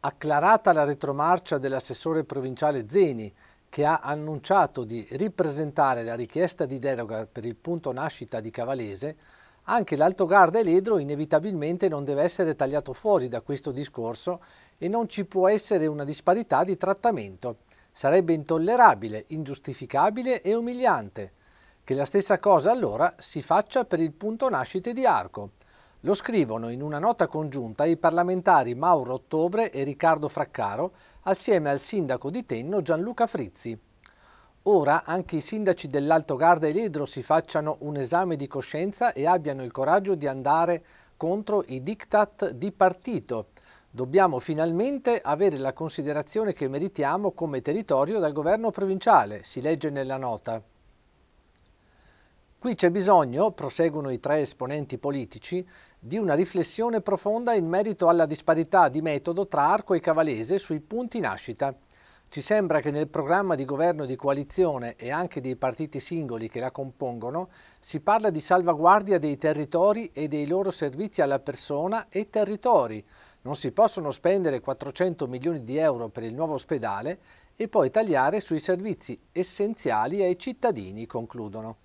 Acclarata la retromarcia dell'assessore provinciale Zeni, che ha annunciato di ripresentare la richiesta di deroga per il punto nascita di Cavalese, anche l'Alto Garda e l'Edro inevitabilmente non deve essere tagliato fuori da questo discorso e non ci può essere una disparità di trattamento. Sarebbe intollerabile, ingiustificabile e umiliante che la stessa cosa allora si faccia per il punto nascite di Arco. Lo scrivono in una nota congiunta i parlamentari Mauro Ottobre e Riccardo Fraccaro assieme al sindaco di Tenno Gianluca Frizzi. Ora anche i sindaci dell'Alto Garda e Ledro si facciano un esame di coscienza e abbiano il coraggio di andare contro i diktat di partito. Dobbiamo finalmente avere la considerazione che meritiamo come territorio dal governo provinciale, si legge nella nota. Qui c'è bisogno, proseguono i tre esponenti politici, di una riflessione profonda in merito alla disparità di metodo tra Arco e Cavalese sui punti nascita. Ci sembra che nel programma di governo di coalizione e anche dei partiti singoli che la compongono si parla di salvaguardia dei territori e dei loro servizi alla persona e territori. Non si possono spendere 400 milioni di euro per il nuovo ospedale e poi tagliare sui servizi essenziali ai cittadini, concludono.